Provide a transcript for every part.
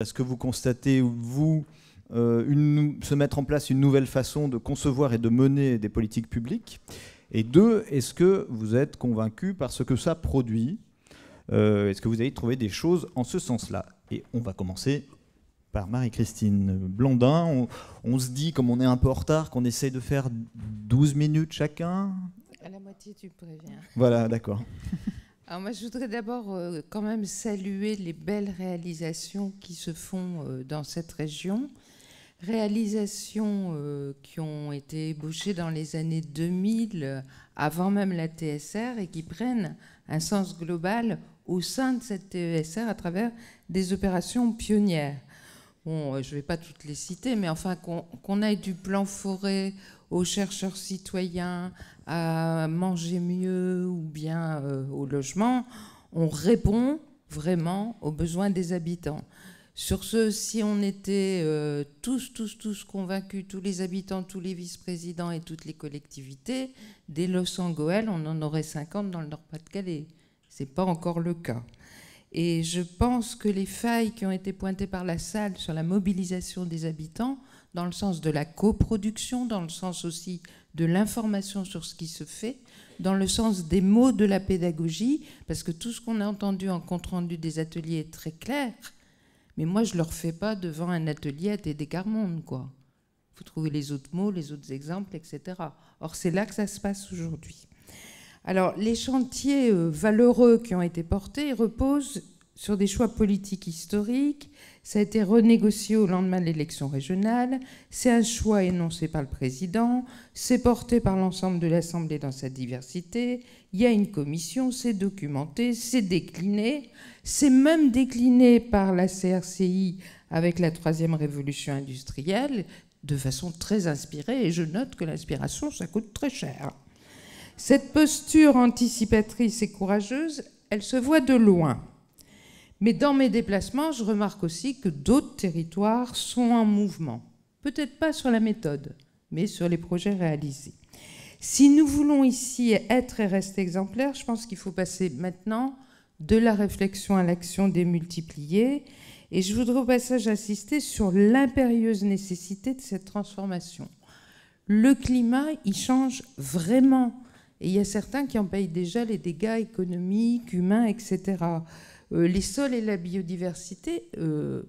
Est-ce que vous constatez, vous, euh, se mettre en place une nouvelle façon de concevoir et de mener des politiques publiques Et deux, est-ce que vous êtes convaincu par ce que ça produit euh, Est-ce que vous avez trouvé des choses en ce sens-là Et on va commencer par Marie-Christine Blondin. On, se dit, comme on est un peu en retard, qu'on essaye de faire 12 minutes chacun. À la moitié, tu préviens. Voilà, d'accord. Alors moi, je voudrais d'abord euh, quand même saluer les belles réalisations qui se font euh, dans cette région. Réalisations euh, qui ont été ébauchées dans les années 2000, avant même la TSR, et qui prennent un sens global au sein de cette TSR à travers des opérations pionnières. Bon, je ne vais pas toutes les citer, mais enfin qu'on aille du plan forêt aux chercheurs citoyens, à manger mieux ou bien euh, au logement, on répond vraiment aux besoins des habitants. Sur ce, si on était euh, tous, tous, tous convaincus, tous les habitants, tous les vice-présidents et toutes les collectivités, dès Los Angeles, on en aurait 50 dans le Nord-Pas-de-Calais. Ce n'est pas encore le cas. Et je pense que les failles qui ont été pointées par la salle sur la mobilisation des habitants, dans le sens de la coproduction, dans le sens aussi de l'information sur ce qui se fait dans le sens des mots de la pédagogie, parce que tout ce qu'on a entendu en compte-rendu des ateliers est très clair, mais moi je ne le refais pas devant un atelier à des Carmonde, quoi. Vous trouvez les autres mots, les autres exemples, etc. Or c'est là que ça se passe aujourd'hui. Alors les chantiers euh, valeureux qui ont été portés reposent sur des choix politiques historiques. Ça a été renégocié au lendemain de l'élection régionale. C'est un choix énoncé par le président. C'est porté par l'ensemble de l'Assemblée dans sa diversité. Il y a une commission, c'est documenté, c'est décliné. C'est même décliné par la CRCI avec la troisième révolution industrielle de façon très inspirée. Et je note que l'inspiration, ça coûte très cher. Cette posture anticipatrice et courageuse, elle se voit de loin. Mais dans mes déplacements, je remarque aussi que d'autres territoires sont en mouvement. Peut-être pas sur la méthode, mais sur les projets réalisés. Si nous voulons ici être et rester exemplaires, je pense qu'il faut passer maintenant de la réflexion à l'action démultipliée. Et je voudrais au passage insister sur l'impérieuse nécessité de cette transformation. Le climat, il change vraiment. Et il y a certains qui en payent déjà les dégâts économiques, humains, etc. Euh, les sols et la biodiversité euh,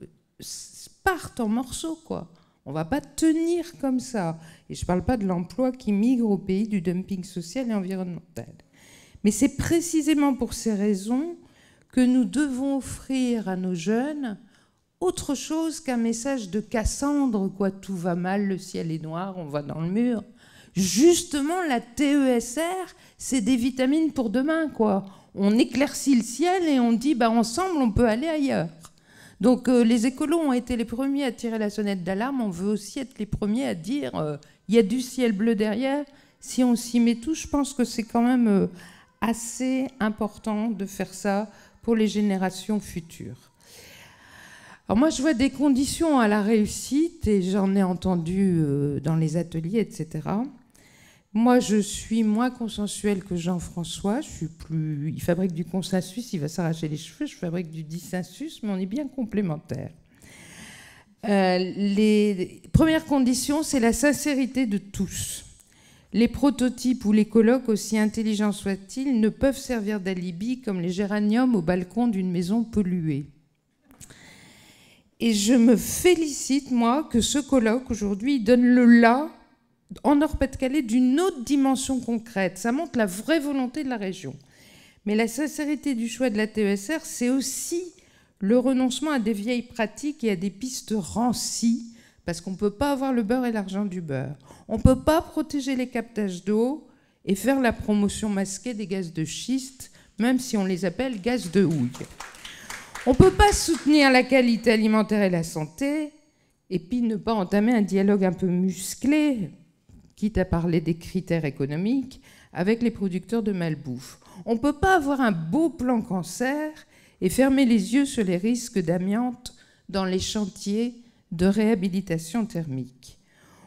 partent en morceaux, quoi. On va pas tenir comme ça. Et je parle pas de l'emploi qui migre au pays du dumping social et environnemental. Mais c'est précisément pour ces raisons que nous devons offrir à nos jeunes autre chose qu'un message de Cassandre, quoi, tout va mal, le ciel est noir, on va dans le mur. Justement, la TESR, c'est des vitamines pour demain, quoi on éclaircit le ciel et on dit, bah, ensemble, on peut aller ailleurs. Donc euh, les écolos ont été les premiers à tirer la sonnette d'alarme, on veut aussi être les premiers à dire, euh, il y a du ciel bleu derrière, si on s'y met tout, je pense que c'est quand même euh, assez important de faire ça pour les générations futures. Alors moi, je vois des conditions à la réussite, et j'en ai entendu dans les ateliers, etc. Moi, je suis moins consensuel que Jean-François. Je suis plus. Il fabrique du consensus, il va s'arracher les cheveux. Je fabrique du dissensus, mais on est bien complémentaires. Euh, les premières conditions, c'est la sincérité de tous. Les prototypes ou les colloques, aussi intelligents soient-ils, ne peuvent servir d'alibi comme les géraniums au balcon d'une maison polluée. Et je me félicite, moi, que ce colloque aujourd'hui donne le là en Nord-Pas-de-Calais d'une autre dimension concrète. Ça montre la vraie volonté de la région. Mais la sincérité du choix de la TESR, c'est aussi le renoncement à des vieilles pratiques et à des pistes rancies, parce qu'on ne peut pas avoir le beurre et l'argent du beurre. On ne peut pas protéger les captages d'eau et faire la promotion masquée des gaz de schiste, même si on les appelle gaz de houille. On ne peut pas soutenir la qualité alimentaire et la santé, et puis ne pas entamer un dialogue un peu musclé, quitte à parler des critères économiques, avec les producteurs de malbouffe. On ne peut pas avoir un beau plan cancer et fermer les yeux sur les risques d'amiante dans les chantiers de réhabilitation thermique.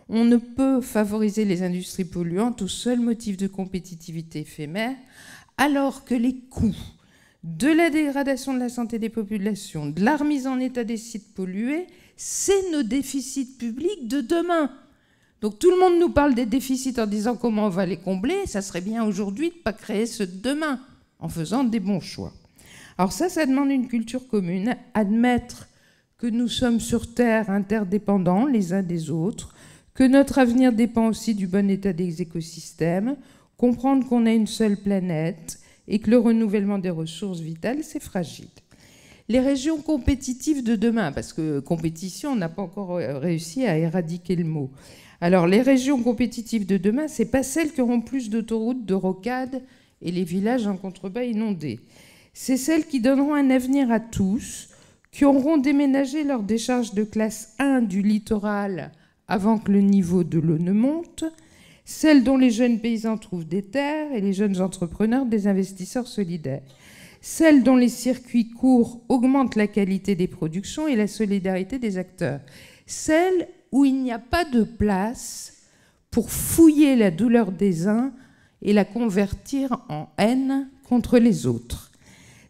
On ne peut favoriser les industries polluantes au seul motif de compétitivité éphémère, alors que les coûts de la dégradation de la santé des populations, de la remise en état des sites pollués, c'est nos déficits publics de demain. Donc tout le monde nous parle des déficits en disant comment on va les combler. Ça serait bien aujourd'hui de ne pas créer ce demain en faisant des bons choix. Alors ça, ça demande une culture commune, admettre que nous sommes sur Terre interdépendants les uns des autres, que notre avenir dépend aussi du bon état des écosystèmes, comprendre qu'on a une seule planète et que le renouvellement des ressources vitales, c'est fragile. Les régions compétitives de demain, parce que compétition, on n'a pas encore euh, réussi à éradiquer le mot. Alors les régions compétitives de demain, ce c'est pas celles qui auront plus d'autoroutes, de rocades et les villages en contrebas inondés. C'est celles qui donneront un avenir à tous, qui auront déménagé leur décharge de classe 1 du littoral avant que le niveau de l'eau ne monte, celles dont les jeunes paysans trouvent des terres et les jeunes entrepreneurs des investisseurs solidaires, celles dont les circuits courts augmentent la qualité des productions et la solidarité des acteurs, celles où il n'y a pas de place pour fouiller la douleur des uns et la convertir en haine contre les autres.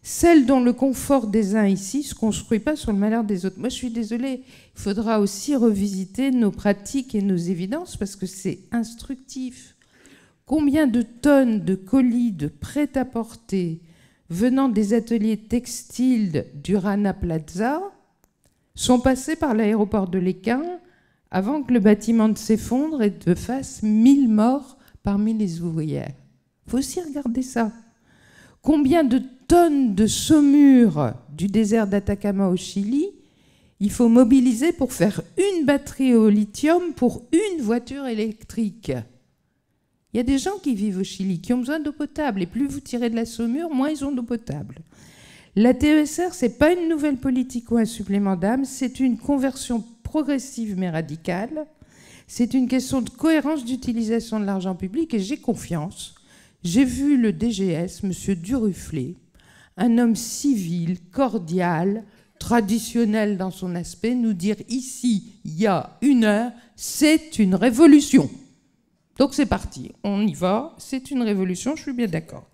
Celle dont le confort des uns ici ne se construit pas sur le malheur des autres. Moi, je suis désolée, il faudra aussi revisiter nos pratiques et nos évidences parce que c'est instructif. Combien de tonnes de colis de prêt-à-porter venant des ateliers textiles du Rana Plaza sont passés par l'aéroport de Léquin avant que le bâtiment ne s'effondre et de fasse 1000 morts parmi les ouvrières. Faut aussi regarder ça. Combien de tonnes de saumure du désert d'Atacama au Chili il faut mobiliser pour faire une batterie au lithium pour une voiture électrique Il y a des gens qui vivent au Chili qui ont besoin d'eau potable et plus vous tirez de la saumure, moins ils ont d'eau potable. La TESR, ce n'est pas une nouvelle politique ou un supplément d'âme, c'est une conversion progressive mais radicale. C'est une question de cohérence d'utilisation de l'argent public et j'ai confiance. J'ai vu le DGS, M. Durufflet, un homme civil, cordial, traditionnel dans son aspect, nous dire ici, il y a une heure, c'est une révolution. Donc c'est parti, on y va, c'est une révolution, je suis bien d'accord.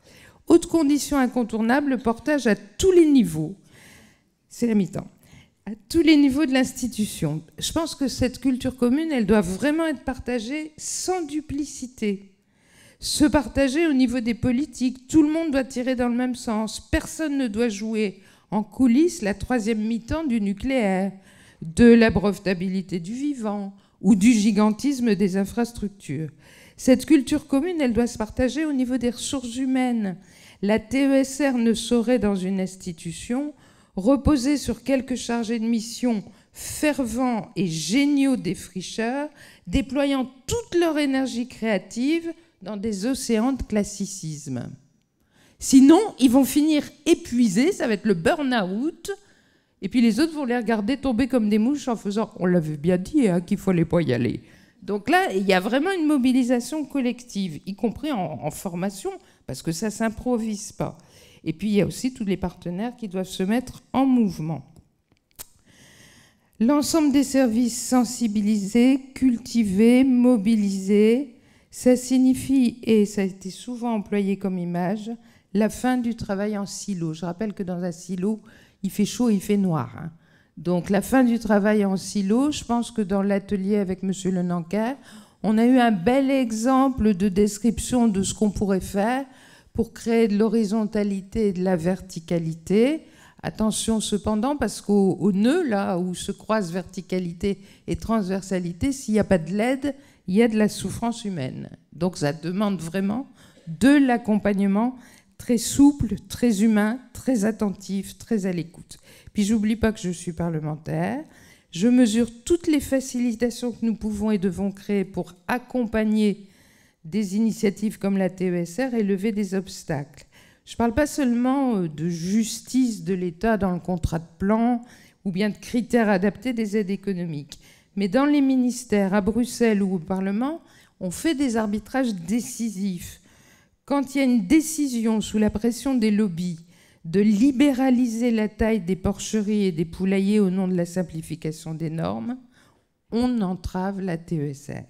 Autre condition incontournable, le portage à tous les niveaux. C'est la mi-temps tous les niveaux de l'institution. Je pense que cette culture commune, elle doit vraiment être partagée sans duplicité. Se partager au niveau des politiques, tout le monde doit tirer dans le même sens. Personne ne doit jouer en coulisses la troisième mi-temps du nucléaire, de la brevetabilité du vivant ou du gigantisme des infrastructures. Cette culture commune, elle doit se partager au niveau des ressources humaines. La TESR ne saurait, dans une institution, reposer sur quelques chargés de mission fervents et géniaux des fricheurs, déployant toute leur énergie créative dans des océans de classicisme. Sinon, ils vont finir épuisés, ça va être le burn-out, et puis les autres vont les regarder tomber comme des mouches en faisant On l'avait bien dit hein, qu'il ne fallait pas y aller. Donc là, il y a vraiment une mobilisation collective, y compris en, en formation, parce que ça s'improvise pas. Et puis il y a aussi tous les partenaires qui doivent se mettre en mouvement. L'ensemble des services sensibilisés, cultivés, mobilisés, ça signifie, et ça a été souvent employé comme image, la fin du travail en silo. Je rappelle que dans un silo, il fait chaud, il fait noir. Hein. Donc la fin du travail en silo, je pense que dans l'atelier avec M. Le Nanker, on a eu un bel exemple de description de ce qu'on pourrait faire pour créer de l'horizontalité et de la verticalité. Attention cependant, parce qu'au nœud, là où se croisent verticalité et transversalité, s'il n'y a pas de l'aide, il y a de la souffrance humaine. Donc ça demande vraiment de l'accompagnement très souple, très humain, très attentif, très à l'écoute. Puis j'oublie pas que je suis parlementaire. Je mesure toutes les facilitations que nous pouvons et devons créer pour accompagner des initiatives comme la TESR et lever des obstacles. Je ne parle pas seulement euh, de justice de l'État dans le contrat de plan ou bien de critères adaptés des aides économiques, mais dans les ministères, à Bruxelles ou au Parlement, on fait des arbitrages décisifs. Quand il y a une décision sous la pression des lobbies de libéraliser la taille des porcheries et des poulaillers au nom de la simplification des normes, on entrave la TESR.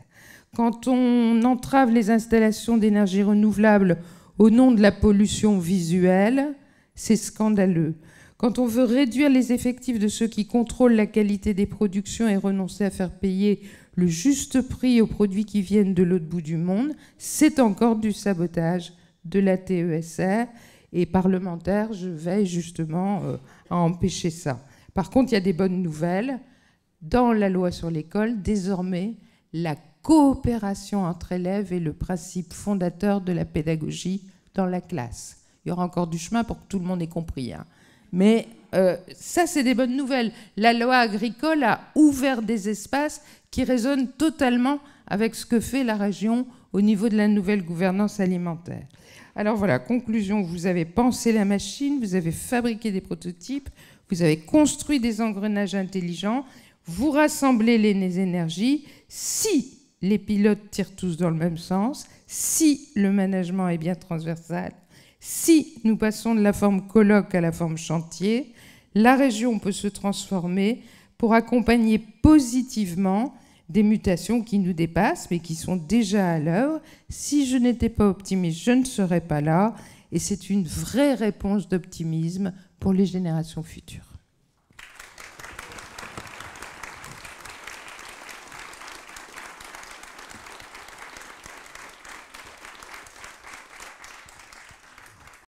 Quand on entrave les installations d'énergie renouvelable au nom de la pollution visuelle, c'est scandaleux. Quand on veut réduire les effectifs de ceux qui contrôlent la qualité des productions et renoncer à faire payer le juste prix aux produits qui viennent de l'autre bout du monde, c'est encore du sabotage de la TESR. Et parlementaire, je vais justement euh, empêcher ça. Par contre, il y a des bonnes nouvelles. Dans la loi sur l'école, désormais, la coopération entre élèves est le principe fondateur de la pédagogie dans la classe. Il y aura encore du chemin pour que tout le monde ait compris. Hein. Mais euh, ça, c'est des bonnes nouvelles. La loi agricole a ouvert des espaces qui résonnent totalement avec ce que fait la région au niveau de la nouvelle gouvernance alimentaire. Alors voilà, conclusion, vous avez pensé la machine, vous avez fabriqué des prototypes, vous avez construit des engrenages intelligents, vous rassemblez les énergies. Si les pilotes tirent tous dans le même sens, si le management est bien transversal, si nous passons de la forme colloque à la forme chantier, la région peut se transformer pour accompagner positivement des mutations qui nous dépassent, mais qui sont déjà à l'œuvre. Si je n'étais pas optimiste, je ne serais pas là. Et c'est une vraie réponse d'optimisme pour les générations futures.